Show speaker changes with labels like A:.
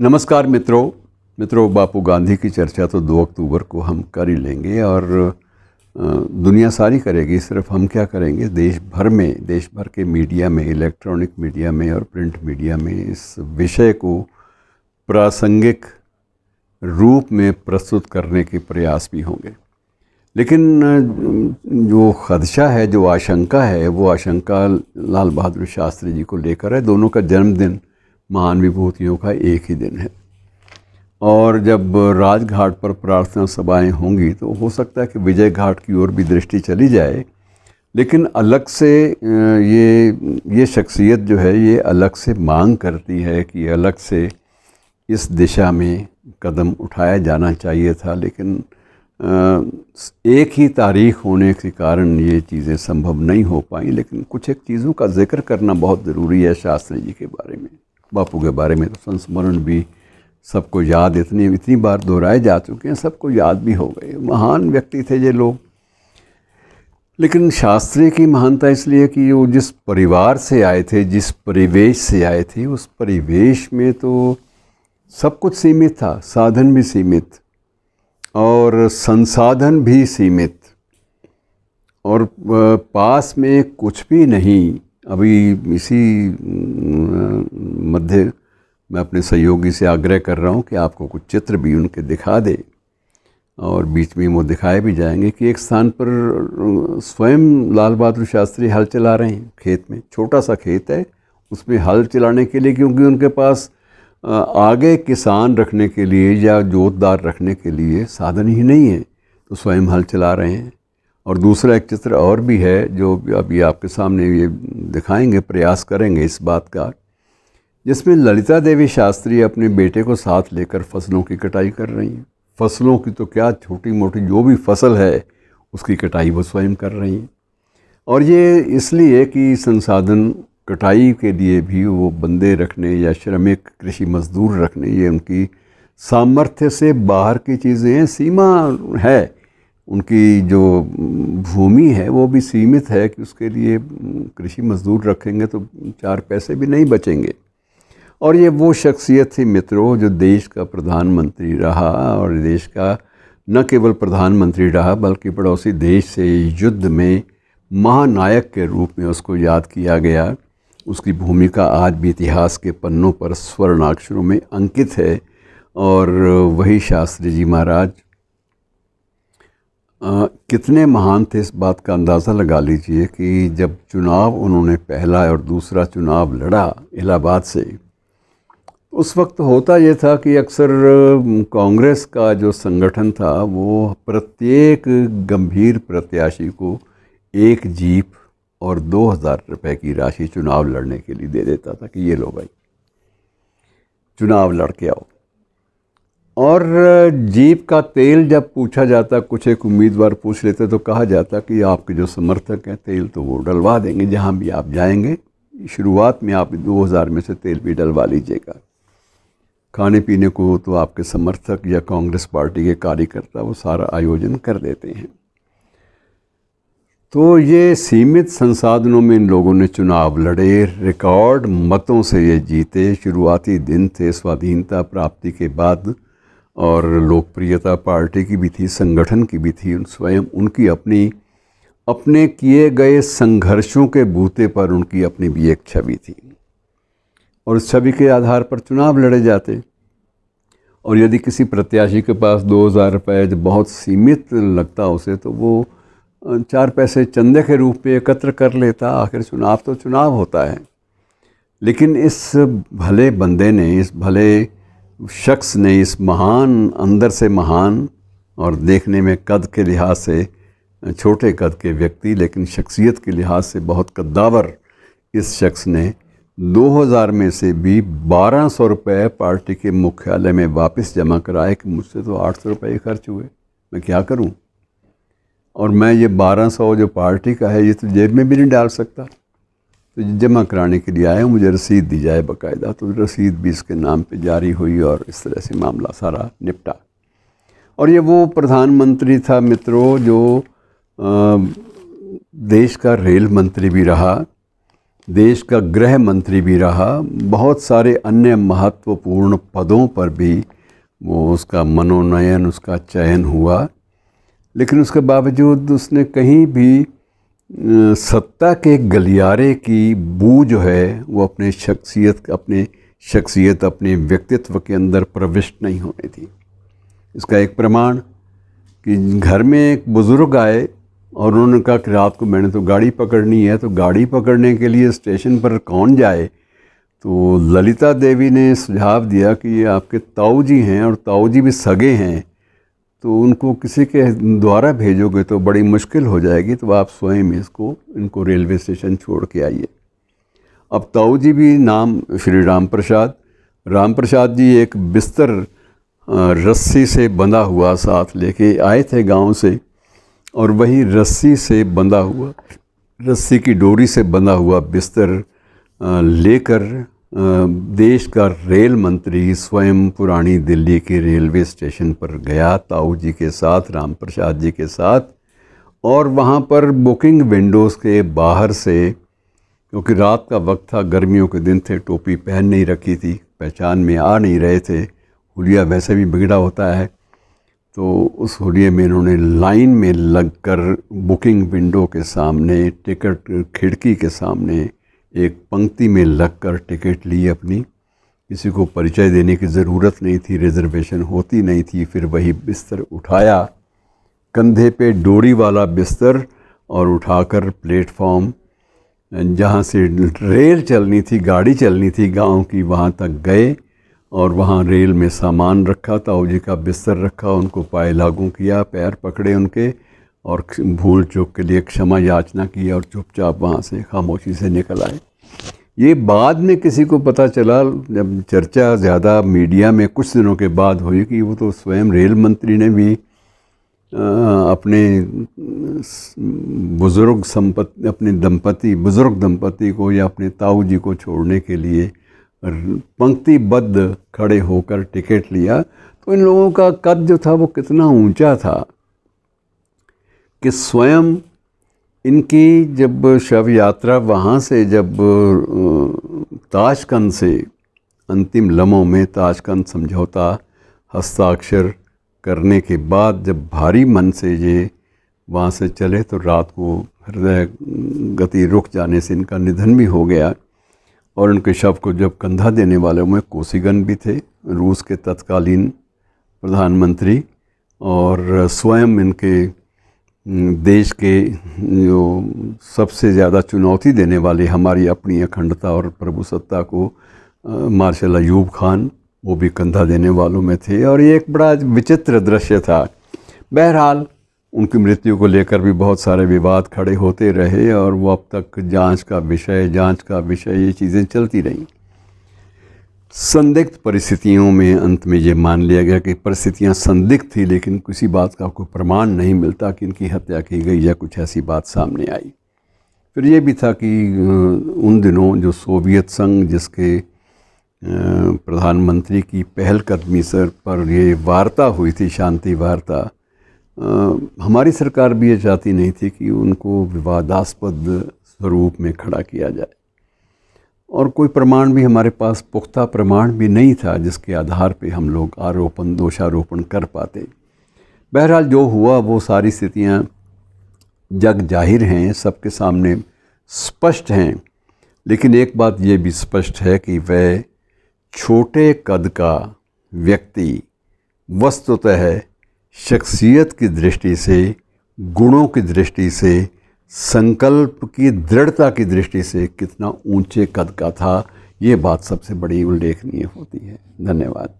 A: नमस्कार मित्रों मित्रों बापू गांधी की चर्चा तो 2 अक्टूबर को हम कर ही लेंगे और दुनिया सारी करेगी सिर्फ हम क्या करेंगे देश भर में देश भर के मीडिया में इलेक्ट्रॉनिक मीडिया में और प्रिंट मीडिया में इस विषय को प्रासंगिक रूप में प्रस्तुत करने के प्रयास भी होंगे लेकिन जो खदशा है जो आशंका है वो आशंका लाल बहादुर शास्त्री जी को लेकर है दोनों का जन्मदिन महान विभूतियों का एक ही दिन है और जब राजघाट पर प्रार्थना सभाएं होंगी तो हो सकता है कि विजय घाट की ओर भी दृष्टि चली जाए लेकिन अलग से ये ये शख्सियत जो है ये अलग से मांग करती है कि अलग से इस दिशा में कदम उठाया जाना चाहिए था लेकिन एक ही तारीख होने के कारण ये चीज़ें संभव नहीं हो पाई लेकिन कुछ एक चीज़ों का जिक्र करना बहुत ज़रूरी है शास्त्री जी के बारे में बापू के बारे में तो संस्मरण भी सबको याद इतनी इतनी बार दोहराए जा चुके हैं सबको याद भी हो गए महान व्यक्ति थे ये लोग लेकिन शास्त्री की महानता इसलिए कि वो जिस परिवार से आए थे जिस परिवेश से आए थे उस परिवेश में तो सब कुछ सीमित था साधन भी सीमित और संसाधन भी सीमित और पास में कुछ भी नहीं अभी इसी मध्य मैं अपने सहयोगी से आग्रह कर रहा हूँ कि आपको कुछ चित्र भी उनके दिखा दे और बीच में वो दिखाए भी जाएंगे कि एक स्थान पर स्वयं लाल बहादुर शास्त्री हल चला रहे हैं खेत में छोटा सा खेत है उसमें हल चलाने के लिए क्योंकि उनके पास आगे किसान रखने के लिए या जोतदार रखने के लिए साधन ही नहीं है तो स्वयं हल चला रहे हैं और दूसरा एक चित्र और भी है जो अभी आपके सामने ये दिखाएंगे प्रयास करेंगे इस बात का जिसमें ललिता देवी शास्त्री अपने बेटे को साथ लेकर फसलों की कटाई कर रही हैं फसलों की तो क्या छोटी मोटी जो भी फसल है उसकी कटाई वो स्वयं कर रही हैं और ये इसलिए कि संसाधन कटाई के लिए भी वो बंदे रखने या श्रमिक कृषि मजदूर रखने ये उनकी सामर्थ्य से बाहर की चीज़ें हैं सीमा है उनकी जो भूमि है वो भी सीमित है कि उसके लिए कृषि मजदूर रखेंगे तो चार पैसे भी नहीं बचेंगे और ये वो शख्सियत थी मित्रों जो देश का प्रधानमंत्री रहा और देश का न केवल प्रधानमंत्री रहा बल्कि पड़ोसी देश से युद्ध में महानायक के रूप में उसको याद किया गया उसकी भूमिका आज भी इतिहास के पन्नों पर स्वर्णाक्षरों में अंकित है और वही शास्त्री जी महाराज कितने महान थे इस बात का अंदाज़ा लगा लीजिए कि जब चुनाव उन्होंने पहला और दूसरा चुनाव लड़ा इलाहाबाद से उस वक्त होता ये था कि अक्सर कांग्रेस का जो संगठन था वो प्रत्येक गंभीर प्रत्याशी को एक जीप और दो हज़ार रुपये की राशि चुनाव लड़ने के लिए दे देता था कि ये लो भाई चुनाव लड़ के आओ और जीप का तेल जब पूछा जाता कुछ एक उम्मीदवार पूछ लेते तो कहा जाता कि आपके जो समर्थक हैं तेल तो वो डलवा देंगे जहाँ भी आप जाएंगे शुरुआत में आप दो हज़ार में से तेल भी डलवा लीजिएगा खाने पीने को तो आपके समर्थक या कांग्रेस पार्टी के कार्यकर्ता वो सारा आयोजन कर देते हैं तो ये सीमित संसाधनों में इन लोगों ने चुनाव लड़े रिकॉर्ड मतों से ये जीते शुरुआती दिन थे स्वाधीनता प्राप्ति के बाद और लोकप्रियता पार्टी की भी थी संगठन की भी थी स्वयं उनकी अपनी अपने किए गए संघर्षों के बूते पर उनकी अपनी भी एक छवि थी और उस छवि के आधार पर चुनाव लड़े जाते और यदि किसी प्रत्याशी के पास दो हज़ार रुपये जो बहुत सीमित लगता उसे तो वो चार पैसे चंदे के रूप में एकत्र कर लेता आखिर चुनाव तो चुनाव होता है लेकिन इस भले बंदे ने इस भले शख्स ने इस महान अंदर से महान और देखने में कद के लिहाज से छोटे कद के व्यक्ति लेकिन शख्सियत के लिहाज से बहुत कद्दावर इस शख्स ने 2000 में से भी 1200 रुपये पार्टी के मुख्यालय में वापस जमा कराए कि मुझसे तो 800 सौ ही खर्च हुए मैं क्या करूं और मैं ये 1200 जो पार्टी का है ये तो जेब में भी नहीं डाल सकता तो जमा कराने के लिए आया मुझे रसीद दी जाए बकायदा तो रसीद भी इसके नाम पे जारी हुई और इस तरह से मामला सारा निपटा और ये वो प्रधानमंत्री था मित्रों जो आ, देश का रेल मंत्री भी रहा देश का गृह मंत्री भी रहा बहुत सारे अन्य महत्वपूर्ण पदों पर भी वो उसका मनोनयन उसका चयन हुआ लेकिन उसके बावजूद उसने कहीं भी सत्ता के गलियारे की बू जो है वो अपने शख्सियत अपने शख्सियत अपने व्यक्तित्व के अंदर प्रविष्ट नहीं होने थी इसका एक प्रमाण कि घर में एक बुज़ुर्ग आए और उन्होंने कहा कि रात को मैंने तो गाड़ी पकड़नी है तो गाड़ी पकड़ने के लिए स्टेशन पर कौन जाए तो ललिता देवी ने सुझाव दिया कि ये आपके ताऊ जी हैं और ताऊ जी भी सगे हैं तो उनको किसी के द्वारा भेजोगे तो बड़ी मुश्किल हो जाएगी तो आप स्वयं इसको इनको रेलवे स्टेशन छोड़ के आइए अब ताऊ जी भी नाम श्री राम प्रसाद राम प्रसाद जी एक बिस्तर रस्सी से बंधा हुआ साथ लेके आए थे गांव से और वही रस्सी से बंधा हुआ रस्सी की डोरी से बंधा हुआ बिस्तर लेकर देश का रेल मंत्री स्वयं पुरानी दिल्ली के रेलवे स्टेशन पर गया ताऊ जी के साथ राम प्रसाद जी के साथ और वहाँ पर बुकिंग विंडोज़ के बाहर से क्योंकि रात का वक्त था गर्मियों के दिन थे टोपी पहन नहीं रखी थी पहचान में आ नहीं रहे थे हुलिया वैसे भी बिगड़ा होता है तो उस होलिये में इन्होंने लाइन में लगकर बुकिंग विंडो के सामने टिकट खिड़की के सामने एक पंक्ति में लगकर टिकट ली अपनी किसी को परिचय देने की ज़रूरत नहीं थी रिजर्वेशन होती नहीं थी फिर वही बिस्तर उठाया कंधे पे डोरी वाला बिस्तर और उठाकर प्लेटफॉर्म जहाँ से रेल चलनी थी गाड़ी चलनी थी गांव की वहाँ तक गए और वहाँ रेल में सामान रखा ताऊ जी का बिस्तर रखा उनको पाए लागू किया पैर पकड़े उनके और भूल चूक के लिए क्षमा याचना की और चुपचाप वहाँ से खामोशी से निकल आए ये बाद में किसी को पता चला जब चर्चा ज़्यादा मीडिया में कुछ दिनों के बाद हुई कि वो तो स्वयं रेल मंत्री ने भी अपने बुज़ुर्ग संपत्ति अपने दंपति बुज़ुर्ग दंपति को या अपने ताऊ जी को छोड़ने के लिए पंक्तिबद्ध खड़े होकर टिकट लिया तो इन लोगों का कद जो था वो कितना ऊंचा था कि स्वयं इनकी जब शव यात्रा वहाँ से जब ताशकंद से अंतिम लम्हों में ताशकंद समझौता हस्ताक्षर करने के बाद जब भारी मन से ये वहाँ से चले तो रात को हृदय गति रुक जाने से इनका निधन भी हो गया और उनके शव को जब कंधा देने वालों में कोसीगन भी थे रूस के तत्कालीन प्रधानमंत्री और स्वयं इनके देश के जो सबसे ज़्यादा चुनौती देने वाले हमारी अपनी अखंडता और प्रभुसत्ता को मार्शल अयूब खान वो भी कंधा देने वालों में थे और ये एक बड़ा विचित्र दृश्य था बहरहाल उनकी मृत्यु को लेकर भी बहुत सारे विवाद खड़े होते रहे और वो अब तक जांच का विषय जांच का विषय ये चीज़ें चलती रहीं संदिग्ध परिस्थितियों में अंत में ये मान लिया गया कि परिस्थितियां संदिग्ध थी लेकिन किसी बात का कोई प्रमाण नहीं मिलता कि इनकी हत्या की गई या कुछ ऐसी बात सामने आई फिर ये भी था कि उन दिनों जो सोवियत संघ जिसके प्रधानमंत्री की पहलकदमी सर पर ये वार्ता हुई थी शांति वार्ता हमारी सरकार भी ये चाहती नहीं थी कि उनको विवादास्पद स्वरूप में खड़ा किया जाए और कोई प्रमाण भी हमारे पास पुख्ता प्रमाण भी नहीं था जिसके आधार पे हम लोग आरोपण दोषारोपण कर पाते बहरहाल जो हुआ वो सारी स्थितियाँ जग जाहिर हैं सबके सामने स्पष्ट हैं लेकिन एक बात ये भी स्पष्ट है कि वह छोटे कद का व्यक्ति वस्तुतः शख्सियत की दृष्टि से गुणों की दृष्टि से संकल्प की दृढ़ता की दृष्टि से कितना ऊंचे कद का था ये बात सबसे बड़ी उल्लेखनीय होती है धन्यवाद